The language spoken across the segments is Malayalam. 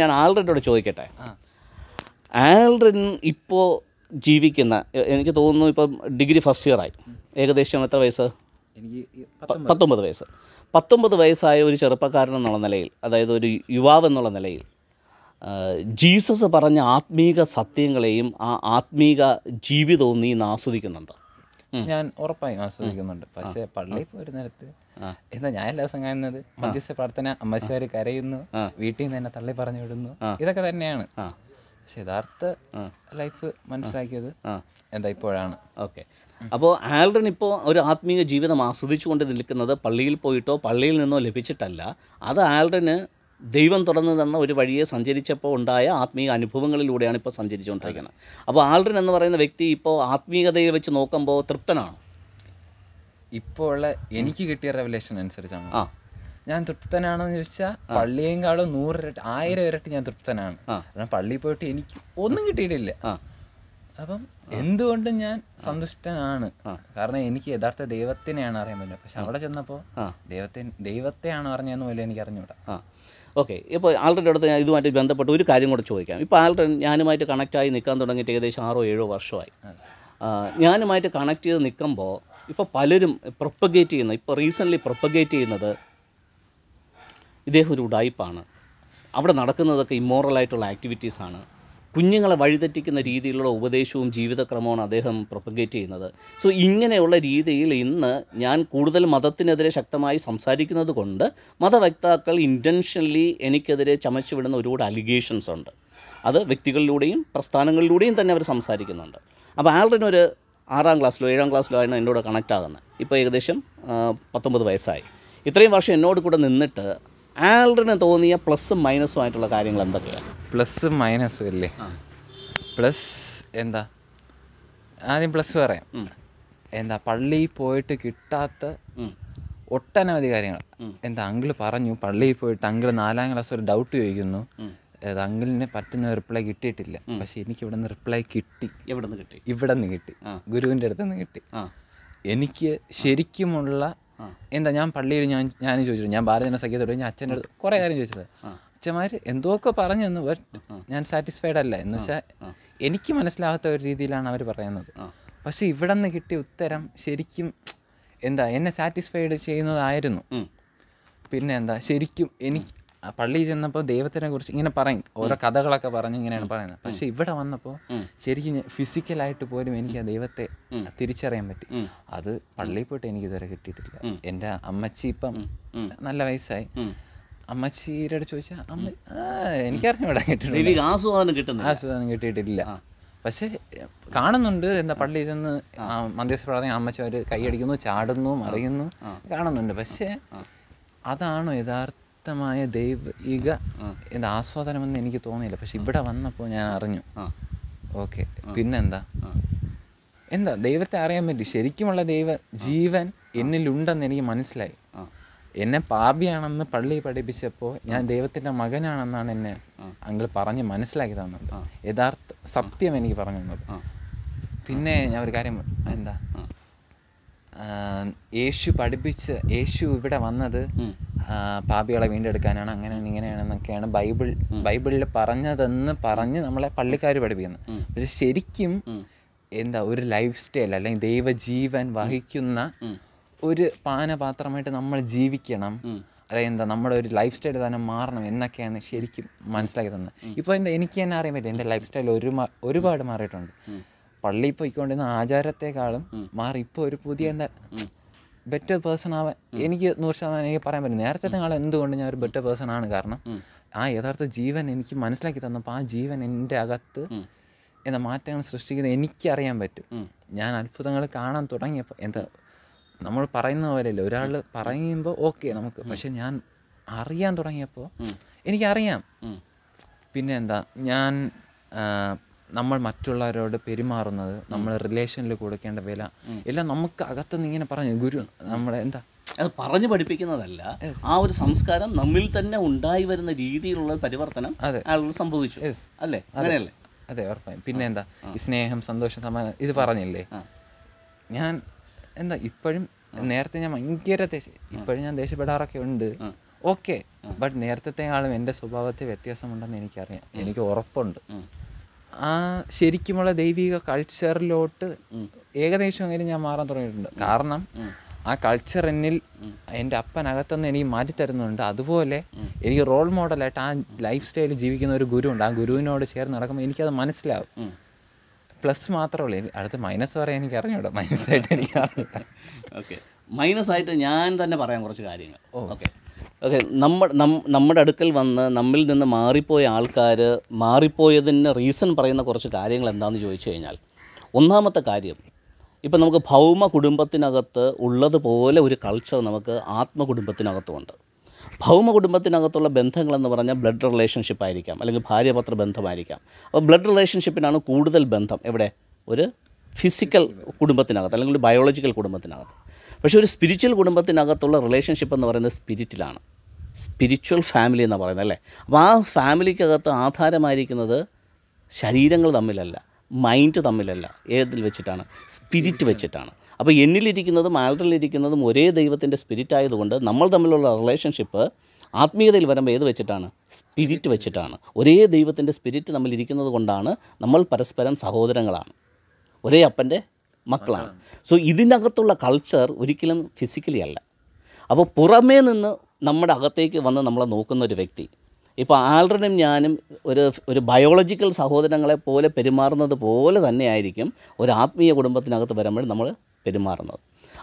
ഞാൻ ആൽഡ്രിനോട് ചോദിക്കട്ടെ ആൽഡ്രിൻ ഇപ്പോൾ ജീവിക്കുന്ന എനിക്ക് തോന്നുന്നു ഇപ്പം ഡിഗ്രി ഫസ്റ്റ് ഇയറായി ഏകദേശം എത്ര വയസ്സ് എനിക്ക് പത്തൊമ്പത് വയസ്സ് പത്തൊമ്പത് വയസ്സായ ഒരു ചെറുപ്പക്കാരൻ എന്നുള്ള നിലയിൽ അതായത് ഒരു യുവാവ് എന്നുള്ള നിലയിൽ ജീസസ് പറഞ്ഞ ആത്മീക സത്യങ്ങളെയും ആ ആത്മീക ജീവിതവും നീ ആസ്വദിക്കുന്നുണ്ട് ഞാൻ ഉറപ്പായും ആസ്വദിക്കുന്നുണ്ട് പക്ഷേ പള്ളിയിൽ പോയി നേരത്ത് എന്താ ഞാൻ എല്ലാ ദിവസം കാണുന്നത് മധ്യസ്ഥ പ്രാർത്ഥന അമ്മശിവാര് കരയുന്നു വീട്ടിൽ നിന്ന് എന്നെ തള്ളി പറഞ്ഞു വിടുന്നു ഇതൊക്കെ തന്നെയാണ് പക്ഷെ യഥാർത്ഥ ലൈഫ് മനസ്സിലാക്കിയത് എന്താ ഇപ്പോഴാണ് ഓക്കെ അപ്പോൾ ആൽഡൻ ഇപ്പോൾ ഒരു ആത്മീയ ജീവിതം ആസ്വദിച്ചുകൊണ്ട് നിൽക്കുന്നത് പള്ളിയിൽ പോയിട്ടോ പള്ളിയിൽ നിന്നോ ലഭിച്ചിട്ടല്ല അത് ആൽഡന് ദൈവം തുറന്നു തന്ന ഒരു വഴിയെ സഞ്ചരിച്ചപ്പോൾ ഉണ്ടായ ആത്മീയ അനുഭവങ്ങളിലൂടെയാണ് ഇപ്പോൾ സഞ്ചരിച്ചുകൊണ്ടിരിക്കുന്നത് അപ്പോൾ ആൾഡ്രൻ എന്ന് പറയുന്ന വ്യക്തി ഇപ്പോൾ ആത്മീയതയെ വെച്ച് നോക്കുമ്പോൾ തൃപ്തനാണ് ഇപ്പോൾ ഉള്ള എനിക്ക് കിട്ടിയ റെവലേഷൻ അനുസരിച്ചാണ് ആ ഞാൻ തൃപ്തനാണെന്ന് ചോദിച്ചാൽ പള്ളിയേക്കാളും നൂറ് ഇരട്ടി ആയിരം ഇരട്ടി ഞാൻ തൃപ്തനാണ് ആ പള്ളിയിൽ പോയിട്ട് എനിക്ക് ഒന്നും കിട്ടിയിട്ടില്ല അപ്പം എന്തുകൊണ്ടും ഞാൻ സന്തുഷ്ടനാണ് കാരണം എനിക്ക് യഥാർത്ഥ ദൈവത്തിനെയാണ് അറിയാൻ പറ്റുന്നത് പക്ഷെ അവിടെ ചെന്നപ്പോൾ ദൈവത്തെ ദൈവത്തെയാണ് അറിഞ്ഞതെന്ന് പോലും എനിക്ക് അറിഞ്ഞുകൂടാ ഓക്കെ ഇപ്പോൾ ആൾറെഡി അടുത്ത് ഞാൻ ഇതുമായിട്ട് ബന്ധപ്പെട്ട് ഒരു കാര്യം കൂടെ ചോദിക്കാം ഇപ്പോൾ ആൾറെഡി ഞാനുമായിട്ട് കണക്റ്റായി നിൽക്കാൻ തുടങ്ങിയിട്ട് ഏകദേശം ആറോ ഏഴോ വർഷമായി ഞാനുമായിട്ട് കണക്ട് ചെയ്ത് നിൽക്കുമ്പോൾ ഇപ്പോൾ പലരും പ്രൊപ്പഗേറ്റ് ചെയ്യുന്ന ഇപ്പോൾ റീസെൻ്റ്ലി പ്രൊപ്പഗേറ്റ് ചെയ്യുന്നത് ഇദ്ദേഹം ഒരു ഉടായ്പാണ് അവിടെ നടക്കുന്നതൊക്കെ ഇമ്മോറലായിട്ടുള്ള ആക്ടിവിറ്റീസാണ് കുഞ്ഞുങ്ങളെ വഴിതെറ്റിക്കുന്ന രീതിയിലുള്ള ഉപദേശവും ജീവിതക്രമവും അദ്ദേഹം പ്രൊപ്പഗേറ്റ് ചെയ്യുന്നത് സോ ഇങ്ങനെയുള്ള രീതിയിൽ ഇന്ന് ഞാൻ കൂടുതൽ മതത്തിനെതിരെ ശക്തമായി സംസാരിക്കുന്നത് കൊണ്ട് മതവക്താക്കൾ ഇൻറ്റൻഷനലി എനിക്കെതിരെ ചമച്ചുവിടുന്ന ഒരുപാട് അലിഗേഷൻസ് ഉണ്ട് അത് വ്യക്തികളിലൂടെയും പ്രസ്ഥാനങ്ങളിലൂടെയും തന്നെ അവർ സംസാരിക്കുന്നുണ്ട് അപ്പോൾ ആളുടെ ഒരു ആറാം ക്ലാസ്സിലോ ഏഴാം ക്ലാസ്സിലോ ആണ് എന്നോട് കണക്റ്റ് ആകുന്നത് ഇപ്പോൾ ഏകദേശം പത്തൊമ്പത് വയസ്സായി ഇത്രയും വർഷം എന്നോട് കൂടെ നിന്നിട്ട് ആൽഡറിന് തോന്നിയ പ്ലസ്സും മൈനസും ആയിട്ടുള്ള കാര്യങ്ങൾ എന്തൊക്കെയാണ് പ്ലസ്സും മൈനസും അല്ലേ പ്ലസ് എന്താ ആദ്യം പ്ലസ് പറയാം എന്താ പള്ളിയിൽ പോയിട്ട് കിട്ടാത്ത ഒട്ടനവധി കാര്യങ്ങൾ എന്താ അങ്കിൾ പറഞ്ഞു പള്ളിയിൽ പോയിട്ട് അങ്കിൾ നാലാം ക്ലാസ് ഒരു ഡൗട്ട് ചോദിക്കുന്നു അങ്കിളിന് പറ്റുന്ന റിപ്ലൈ കിട്ടിയിട്ടില്ല പക്ഷെ എനിക്ക് ഇവിടെ നിന്ന് റിപ്ലൈ കിട്ടി ഇവിടെ നിന്ന് കിട്ടി ഇവിടെ നിന്ന് കിട്ടി ഗുരുവിൻ്റെ അടുത്ത് നിന്ന് കിട്ടി എനിക്ക് ശരിക്കുമുള്ള എന്താ ഞാൻ പള്ളിയിൽ ഞാൻ ഞാൻ ചോദിച്ചിട്ടുണ്ട് ഞാൻ ഭാരതജന സഖ്യത്തോട് ഞാൻ അച്ഛൻ്റെ അടുത്ത് കുറേ കാര്യം ചോദിച്ചത് അച്ഛന്മാർ എന്തൊക്കെ പറഞ്ഞു തന്നു ബട്ട് ഞാൻ സാറ്റിസ്ഫൈഡ് അല്ല എന്ന് വെച്ചാൽ എനിക്ക് മനസ്സിലാകാത്ത ഒരു രീതിയിലാണ് അവർ പറയുന്നത് പക്ഷേ ഇവിടെ നിന്ന് കിട്ടിയ ഉത്തരം ശരിക്കും എന്താ എന്നെ സാറ്റിസ്ഫൈഡ് ചെയ്യുന്നതായിരുന്നു പിന്നെ എന്താ ശരിക്കും എനിക്ക് പള്ളിയിൽ ചെന്നപ്പോൾ ദൈവത്തിനെ കുറിച്ച് ഇങ്ങനെ പറയും ഓരോ കഥകളൊക്കെ പറഞ്ഞ് ഇങ്ങനെയാണ് പറയുന്നത് പക്ഷെ ഇവിടെ വന്നപ്പോൾ ശരിക്കും ഫിസിക്കലായിട്ട് പോലും എനിക്ക് ആ ദൈവത്തെ തിരിച്ചറിയാൻ പറ്റി അത് പള്ളിയിൽ പോയിട്ട് എനിക്ക് ഇതുവരെ കിട്ടിയിട്ടില്ല എൻ്റെ അമ്മച്ചി ഇപ്പം നല്ല വയസ്സായി അമ്മച്ചീരുടെ അടുത്ത് ചോദിച്ചാൽ അമ്മ എനിക്കറിഞ്ഞൂടാ കിട്ടിയിട്ടില്ല ആസ്വാദനം കിട്ടുന്നില്ല ആസ്വാദനം കിട്ടിയിട്ടില്ല പക്ഷേ കാണുന്നുണ്ട് എന്താ പള്ളിയിൽ ചെന്ന് മധ്യസ്ഥ പ്രാർത്ഥന അമ്മച്ചവർ കൈയടിക്കുന്നു ചാടുന്നു മറിയുന്നു കാണുന്നുണ്ട് പക്ഷേ അതാണോ യഥാർത്ഥ ദൈവ ദൈവിക ഇത് ആസ്വാദനമെന്ന് എനിക്ക് തോന്നിയില്ല പക്ഷെ ഇവിടെ വന്നപ്പോൾ ഞാൻ അറിഞ്ഞു ഓക്കെ പിന്നെന്താ എന്താ ദൈവത്തെ അറിയാൻ പറ്റി ശരിക്കുമുള്ള ദൈവ ജീവൻ എന്നിലുണ്ടെന്ന് എനിക്ക് മനസ്സിലായി എന്നെ പാപിയാണെന്ന് പള്ളി പഠിപ്പിച്ചപ്പോൾ ഞാൻ ദൈവത്തിൻ്റെ മകനാണെന്നാണ് എന്നെ അങ്ങൾ പറഞ്ഞ് മനസ്സിലാക്കി തന്നത് യഥാർത്ഥ സത്യം എനിക്ക് പറഞ്ഞു തന്നത് പിന്നെ ഞാൻ ഒരു കാര്യം എന്താ യേശു പഠിപ്പിച്ച് യേശു ഇവിടെ വന്നത് പാപികളെ വീണ്ടെടുക്കാനാണ് അങ്ങനെയാണ് ഇങ്ങനെയാണെന്നൊക്കെയാണ് ബൈബിൾ ബൈബിളിൽ പറഞ്ഞതെന്ന് പറഞ്ഞ് നമ്മളെ പള്ളിക്കാർ പഠിപ്പിക്കുന്നത് പക്ഷെ ശരിക്കും എന്താ ഒരു ലൈഫ് സ്റ്റൈൽ അല്ലെങ്കിൽ ദൈവജീവൻ വഹിക്കുന്ന ഒരു പാനപാത്രമായിട്ട് നമ്മൾ ജീവിക്കണം അല്ലെങ്കിൽ എന്താ നമ്മുടെ ഒരു ലൈഫ് സ്റ്റൈൽ തന്നെ മാറണം എന്നൊക്കെയാണ് ശരിക്കും മനസ്സിലാക്കി തന്നത് ഇപ്പോൾ എന്താ എനിക്ക് തന്നെ അറിയാൻ പറ്റില്ല എൻ്റെ ലൈഫ് സ്റ്റൈൽ ഒരു ഒരുപാട് മാറിയിട്ടുണ്ട് പള്ളിയിൽ പോയിക്കൊണ്ടിരുന്ന ആചാരത്തെക്കാളും മാറി ഇപ്പോൾ ഒരു പുതിയ എന്താ ബെറ്റർ പേഴ്സൺ ആവാൻ എനിക്ക് നൂറ് ശതമാനം എനിക്ക് പറയാൻ പറ്റും നേരത്തെക്കാളും എന്തുകൊണ്ട് ഞാൻ ഒരു ബെറ്റർ പേഴ്സൺ ആണ് കാരണം ആ യഥാർത്ഥ ജീവൻ എനിക്ക് മനസ്സിലാക്കി തന്നപ്പോൾ ആ ജീവൻ എൻ്റെ അകത്ത് എന്താ മാറ്റങ്ങൾ സൃഷ്ടിക്കുന്നത് എനിക്കറിയാൻ പറ്റും ഞാൻ അത്ഭുതങ്ങൾ കാണാൻ തുടങ്ങിയപ്പോൾ എന്താ നമ്മൾ പറയുന്ന പോലെയല്ല ഒരാൾ പറയുമ്പോൾ ഓക്കെ നമുക്ക് പക്ഷെ ഞാൻ അറിയാൻ തുടങ്ങിയപ്പോൾ എനിക്കറിയാം പിന്നെ എന്താ ഞാൻ നമ്മൾ മറ്റുള്ളവരോട് പെരുമാറുന്നത് നമ്മൾ റിലേഷനിൽ കൊടുക്കേണ്ട വില എല്ലാം നമുക്ക് അകത്തുനിന്ന് ഇങ്ങനെ പറഞ്ഞു ഗുരു നമ്മളെ എന്താ അത് പറഞ്ഞു പഠിപ്പിക്കുന്നതല്ല ആ ഒരു സംസ്കാരം നമ്മിൽ തന്നെ ഉണ്ടായി വരുന്ന രീതിയിലുള്ള പരിവർത്തനം അയാളോട് സംഭവിച്ചു അല്ലേ അങ്ങനെയല്ലേ അതെ ഉറപ്പായും പിന്നെ എന്താ ഈ സ്നേഹം സന്തോഷം സമാനം ഇത് പറഞ്ഞില്ലേ ഞാൻ എന്താ ഇപ്പോഴും നേരത്തെ ഞാൻ ഭയങ്കര ഇപ്പോഴും ഞാൻ ദേഷ്യപ്പെടാറൊക്കെ ഉണ്ട് ഓക്കെ ബട്ട് ആളും എൻ്റെ സ്വഭാവത്തിൽ വ്യത്യാസമുണ്ടെന്ന് എനിക്കറിയാം എനിക്ക് ഉറപ്പുണ്ട് ആ ശരിക്കുമുള്ള ദൈവിക കൾച്ചറിലോട്ട് ഏകദേശം അങ്ങനെ ഞാൻ മാറാൻ തുടങ്ങിയിട്ടുണ്ട് കാരണം ആ കൾച്ചർ എന്നിൽ എൻ്റെ അപ്പനകത്തുനിന്ന് എനിക്ക് മാറ്റിത്തരുന്നുണ്ട് അതുപോലെ എനിക്ക് റോൾ മോഡലായിട്ട് ആ ലൈഫ് സ്റ്റൈൽ ജീവിക്കുന്ന ഒരു ഗുരുവുണ്ട് ആ ഗുരുവിനോട് ചേർന്ന് നടക്കുമ്പോൾ എനിക്കത് മനസ്സിലാവും പ്ലസ് മാത്രമേ ഉള്ളൂ അടുത്ത് മൈനസ് പറയാൻ എനിക്ക് അറിഞ്ഞൂടാ മൈനസ് ആയിട്ട് എനിക്ക് അറിഞ്ഞൂടാ ഓക്കെ മൈനസ് ആയിട്ട് ഞാൻ തന്നെ പറയാം കുറച്ച് കാര്യങ്ങൾ ഓക്കെ ഓക്കെ നമ്മ നമ്മുടെ അടുക്കൽ വന്ന് നമ്മിൽ നിന്ന് മാറിപ്പോയ ആൾക്കാർ മാറിപ്പോയതിന് റീസൺ പറയുന്ന കുറച്ച് കാര്യങ്ങൾ എന്താണെന്ന് ചോദിച്ചു കഴിഞ്ഞാൽ ഒന്നാമത്തെ കാര്യം ഇപ്പം നമുക്ക് ഭൗമ കുടുംബത്തിനകത്ത് ഉള്ളതുപോലെ ഒരു കൾച്ചർ നമുക്ക് ആത്മകുടുംബത്തിനകത്തുമുണ്ട് ഭൗമ കുടുംബത്തിനകത്തുള്ള ബന്ധങ്ങളെന്ന് പറഞ്ഞാൽ ബ്ലഡ് റിലേഷൻഷിപ്പ് ആയിരിക്കാം അല്ലെങ്കിൽ ഭാര്യപത്ര ബന്ധമായിരിക്കാം അപ്പോൾ ബ്ലഡ് റിലേഷൻഷിപ്പിനാണ് കൂടുതൽ ബന്ധം എവിടെ ഒരു ഫിസിക്കൽ കുടുംബത്തിനകത്ത് അല്ലെങ്കിൽ ഒരു ബയോളജിക്കൽ കുടുംബത്തിനകത്ത് പക്ഷേ ഒരു സ്പിരിച്വൽ കുടുംബത്തിനകത്തുള്ള റിലേഷൻഷിപ്പ് എന്ന് പറയുന്നത് സ്പിരിറ്റിലാണ് സ്പിരിച്വൽ ഫാമിലി എന്ന് പറയുന്നത് അല്ലേ അപ്പോൾ ആ ഫാമിലിക്കകത്ത് ആധാരമായിരിക്കുന്നത് ശരീരങ്ങൾ തമ്മിലല്ല മൈൻഡ് തമ്മിലല്ല ഏതിൽ വെച്ചിട്ടാണ് സ്പിരിറ്റ് വെച്ചിട്ടാണ് അപ്പോൾ എന്നിലിരിക്കുന്നതും ആൾട്ടറിലിരിക്കുന്നതും ഒരേ ദൈവത്തിൻ്റെ സ്പിരിറ്റ് ആയതുകൊണ്ട് നമ്മൾ തമ്മിലുള്ള റിലേഷൻഷിപ്പ് ആത്മീയതയിൽ വരുമ്പോൾ ഏത് വെച്ചിട്ടാണ് സ്പിരിറ്റ് വെച്ചിട്ടാണ് ഒരേ ദൈവത്തിൻ്റെ സ്പിരിറ്റ് നമ്മളിരിക്കുന്നത് കൊണ്ടാണ് നമ്മൾ പരസ്പരം സഹോദരങ്ങളാണ് ഒരേ അപ്പൻ്റെ മക്കളാണ് സോ ഇതിനകത്തുള്ള കൾച്ചർ ഒരിക്കലും ഫിസിക്കലി അല്ല അപ്പോൾ പുറമേ നിന്ന് നമ്മുടെ അകത്തേക്ക് വന്ന് നമ്മളെ നോക്കുന്ന ഒരു വ്യക്തി ഇപ്പോൾ ആൽഡനും ഞാനും ഒരു ഒരു ബയോളജിക്കൽ സഹോദരങ്ങളെ പോലെ പെരുമാറുന്നത് പോലെ തന്നെയായിരിക്കും ഒരു ആത്മീയ കുടുംബത്തിനകത്ത് വരുമ്പോൾ നമ്മൾ പെരുമാറുന്നത്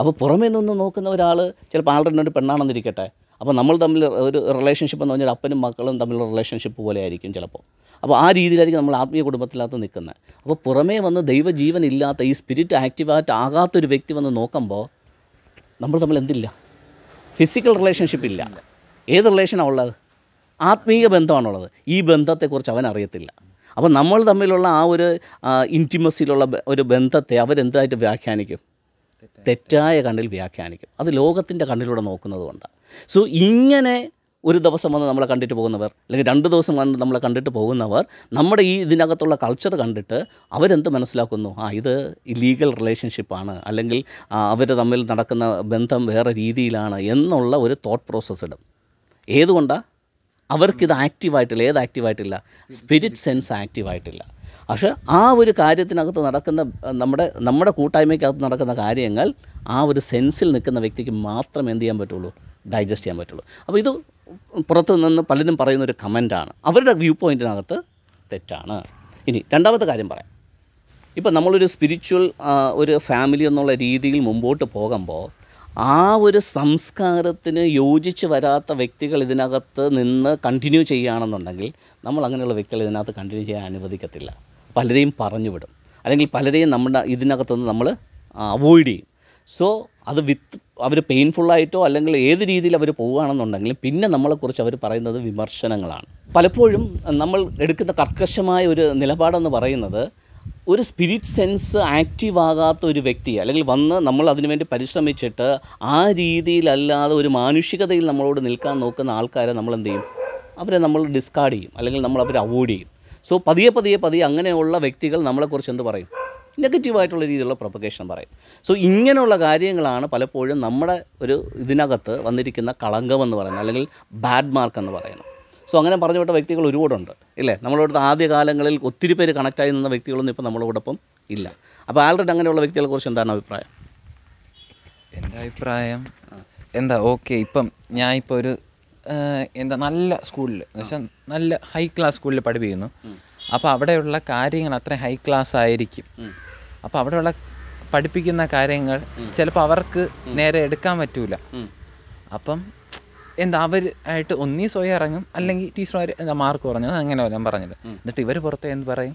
അപ്പോൾ പുറമേ നിന്ന് നോക്കുന്ന ഒരാൾ ചിലപ്പോൾ ഒരു പെണ്ണാണെന്നിരിക്കട്ടെ അപ്പോൾ നമ്മൾ തമ്മിൽ ഒരു റിലേഷൻഷിപ്പ് എന്ന് പറഞ്ഞാൽ അപ്പനും മക്കളും തമ്മിലുള്ള റിലേഷൻഷിപ്പ് പോലെ ആയിരിക്കും ചിലപ്പോൾ അപ്പോൾ ആ രീതിയിലായിരിക്കും നമ്മൾ ആത്മീയ കുടുംബത്തിനകത്ത് നിൽക്കുന്നത് അപ്പോൾ പുറമേ വന്ന് ദൈവജീവൻ ഇല്ലാത്ത ഈ സ്പിരിറ്റ് ആക്റ്റീവായിട്ട് ആകാത്തൊരു വ്യക്തി വന്ന് നോക്കുമ്പോൾ നമ്മൾ തമ്മിൽ എന്തില്ല ഫിസിക്കൽ റിലേഷൻഷിപ്പ് ഇല്ല ഏത് റിലേഷനാണ് ഉള്ളത് ആത്മീയ ബന്ധമാണുള്ളത് ഈ ബന്ധത്തെക്കുറിച്ച് അവൻ അറിയത്തില്ല അപ്പോൾ നമ്മൾ തമ്മിലുള്ള ആ ഒരു ഇൻറ്റിമസിയിലുള്ള ഒരു ബന്ധത്തെ അവരെന്തായിട്ട് വ്യാഖ്യാനിക്കും തെറ്റായ കണ്ണിൽ വ്യാഖ്യാനിക്കും അത് ലോകത്തിൻ്റെ കണ്ണിലൂടെ നോക്കുന്നത് കൊണ്ടാണ് സോ ഇങ്ങനെ ഒരു ദിവസം വന്ന് നമ്മളെ കണ്ടിട്ട് പോകുന്നവർ അല്ലെങ്കിൽ രണ്ട് ദിവസം വന്ന് നമ്മളെ കണ്ടിട്ട് പോകുന്നവർ നമ്മുടെ ഈ ഇതിനകത്തുള്ള കൾച്ചർ കണ്ടിട്ട് അവരെന്ത് മനസ്സിലാക്കുന്നു ആ ഇത് ലീഗൽ റിലേഷൻഷിപ്പാണ് അല്ലെങ്കിൽ അവർ തമ്മിൽ നടക്കുന്ന ബന്ധം വേറെ രീതിയിലാണ് എന്നുള്ള ഒരു തോട്ട് പ്രോസസ്സ് ഇടും ഏതുകൊണ്ടാണ് അവർക്കിത് ആക്റ്റീവായിട്ടില്ല ഏത് ആക്റ്റീവായിട്ടില്ല സ്പിരിറ്റ് സെൻസ് ആക്റ്റീവായിട്ടില്ല പക്ഷേ ആ ഒരു കാര്യത്തിനകത്ത് നടക്കുന്ന നമ്മുടെ നമ്മുടെ കൂട്ടായ്മയ്ക്കകത്ത് നടക്കുന്ന കാര്യങ്ങൾ ആ ഒരു സെൻസിൽ നിൽക്കുന്ന വ്യക്തിക്ക് മാത്രം എന്ത് ചെയ്യാൻ പറ്റുള്ളൂ ഡൈജസ്റ്റ് ചെയ്യാൻ പറ്റുള്ളൂ അപ്പോൾ ഇത് പുറത്തു നിന്ന് പലരും പറയുന്ന ഒരു കമൻറ്റാണ് അവരുടെ വ്യൂ പോയിൻറ്റിനകത്ത് തെറ്റാണ് ഇനി രണ്ടാമത്തെ കാര്യം പറയാം ഇപ്പം നമ്മളൊരു സ്പിരിച്വൽ ഒരു ഫാമിലി എന്നുള്ള രീതിയിൽ മുമ്പോട്ട് പോകുമ്പോൾ ആ ഒരു സംസ്കാരത്തിന് യോജിച്ച് വരാത്ത വ്യക്തികൾ ഇതിനകത്ത് നിന്ന് കണ്ടിന്യൂ ചെയ്യുകയാണെന്നുണ്ടെങ്കിൽ നമ്മൾ അങ്ങനെയുള്ള വ്യക്തികൾ ഇതിനകത്ത് കണ്ടിന്യൂ ചെയ്യാൻ അനുവദിക്കത്തില്ല പലരെയും പറഞ്ഞു വിടും അല്ലെങ്കിൽ പലരെയും നമ്മുടെ ഇതിനകത്തുനിന്ന് നമ്മൾ അവോയ്ഡ് ചെയ്യും സോ അത് വിത്ത് അവർ പെയിൻഫുള്ളായിട്ടോ അല്ലെങ്കിൽ ഏത് രീതിയിൽ അവർ പോവുകയാണെന്നുണ്ടെങ്കിലും പിന്നെ നമ്മളെക്കുറിച്ച് അവർ പറയുന്നത് വിമർശനങ്ങളാണ് പലപ്പോഴും നമ്മൾ എടുക്കുന്ന കർക്കശമായ ഒരു നിലപാടെന്ന് പറയുന്നത് ഒരു സ്പിരിറ്റ് സെൻസ് ആക്റ്റീവ് ആകാത്ത ഒരു വ്യക്തി അല്ലെങ്കിൽ വന്ന് നമ്മൾ അതിനുവേണ്ടി പരിശ്രമിച്ചിട്ട് ആ രീതിയിലല്ലാതെ ഒരു മാനുഷികതയിൽ നമ്മളോട് നിൽക്കാൻ നോക്കുന്ന ആൾക്കാരെ നമ്മൾ എന്ത് ചെയ്യും അവരെ നമ്മൾ ഡിസ്കാർഡ് ചെയ്യും അല്ലെങ്കിൽ നമ്മൾ അവരെ അവോയ്ഡ് ചെയ്യും സോ പതിയെ പതിയെ പതിയെ അങ്ങനെയുള്ള വ്യക്തികൾ നമ്മളെക്കുറിച്ച് എന്ത് പറയും നെഗറ്റീവായിട്ടുള്ള രീതിയിലുള്ള പ്രൊപ്പഗേഷൻ പറയും സോ ഇങ്ങനെയുള്ള കാര്യങ്ങളാണ് പലപ്പോഴും നമ്മുടെ ഒരു ഇതിനകത്ത് വന്നിരിക്കുന്ന കളങ്കമെന്ന് പറയുന്നത് അല്ലെങ്കിൽ ബാഡ് മാർക്ക് എന്ന് പറയുന്നത് സോ അങ്ങനെ പറഞ്ഞു വിട്ട വ്യക്തികൾ ഒരുപാടുണ്ട് ഇല്ലേ നമ്മളോട് ആദ്യ കാലങ്ങളിൽ ഒത്തിരി പേര് കണക്റ്റായി നിന്ന വ്യക്തികളൊന്നും ഇപ്പോൾ നമ്മളോടൊപ്പം ഇല്ല അപ്പോൾ ആൽറെഡ് അങ്ങനെയുള്ള വ്യക്തികളെക്കുറിച്ച് എന്താണ് അഭിപ്രായം എൻ്റെ അഭിപ്രായം എന്താ ഓക്കെ ഇപ്പം ഞാൻ ഇപ്പോൾ ഒരു എന്താ നല്ല സ്കൂളിൽ എന്ന് വെച്ചാൽ നല്ല ഹൈ ക്ലാസ് സ്കൂളിൽ പഠിപ്പിക്കുന്നു അപ്പോൾ അവിടെയുള്ള കാര്യങ്ങൾ അത്ര ഹൈ ക്ലാസ് ആയിരിക്കും അപ്പോൾ അവിടെയുള്ള പഠിപ്പിക്കുന്ന കാര്യങ്ങൾ ചിലപ്പോൾ അവർക്ക് നേരെ എടുക്കാൻ പറ്റൂല അപ്പം എന്താ അവർ ആയിട്ട് ഒന്നീ സ്വയം ഇറങ്ങും അല്ലെങ്കിൽ ടീച്ചർമാർ എന്താ മാർക്ക് കുറഞ്ഞത് അങ്ങനെ ഞാൻ പറഞ്ഞത് എന്നിട്ട് ഇവർ പുറത്ത് എന്ത് പറയും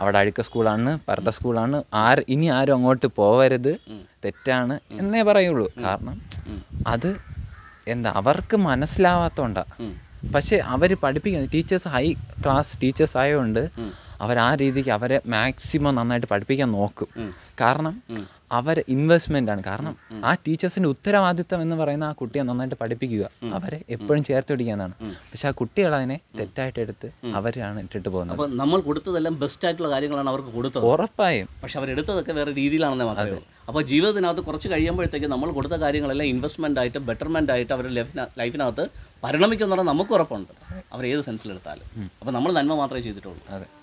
അവിടെ അഴുക്ക സ്കൂളാണ് പരട്ട സ്കൂളാണ് ആര് ഇനി ആരും അങ്ങോട്ട് പോവരുത് തെറ്റാണ് എന്നേ പറയുള്ളൂ കാരണം അത് എന്താ അവർക്ക് മനസ്സിലാവാത്തോണ്ടാ പക്ഷേ അവർ പഠിപ്പിക്കുന്നത് ടീച്ചേഴ്സ് ഹൈ ക്ലാസ് ടീച്ചേഴ്സ് ആയതുകൊണ്ട് അവർ ആ രീതിക്ക് അവരെ മാക്സിമം നന്നായിട്ട് പഠിപ്പിക്കാൻ നോക്കും കാരണം അവരെ ആണ് കാരണം ആ ടീച്ചേഴ്സിൻ്റെ ഉത്തരവാദിത്തം എന്ന് പറയുന്ന ആ കുട്ടിയെ നന്നായിട്ട് പഠിപ്പിക്കുക അവരെ എപ്പോഴും ചേർത്ത് പിടിക്കാന്നാണ് പക്ഷെ ആ കുട്ടികൾ അതിനെ തെറ്റായിട്ട് എടുത്ത് അവരാണ് ഇട്ടിട്ട് പോകുന്നത് അപ്പോൾ നമ്മൾ കൊടുത്തതെല്ലാം ബെസ്റ്റ് ആയിട്ടുള്ള കാര്യങ്ങളാണ് അവർക്ക് കൊടുത്തത് ഉറപ്പായും പക്ഷെ അവരെടുത്തതൊക്കെ വേറെ രീതിയിലാണെന്ന് മാത്രം അപ്പോൾ ജീവിതത്തിനകത്ത് കുറച്ച് കഴിയുമ്പോഴത്തേക്ക് നമ്മൾ കൊടുത്ത കാര്യങ്ങളെല്ലാം ഇൻവെസ്റ്റ്മെൻ്റ് ആയിട്ട് ബെറ്റർമെൻ്റ് ആയിട്ട് അവരുടെ ലൈഫിനകത്ത് പരിണമിക്കുമെന്ന് നമുക്ക് ഉറപ്പുണ്ട് അവർ ഏത് സെൻസിലെടുത്താലും അപ്പോൾ നമ്മൾ നന്മ മാത്രമേ ചെയ്തിട്ടുള്ളൂ അതെ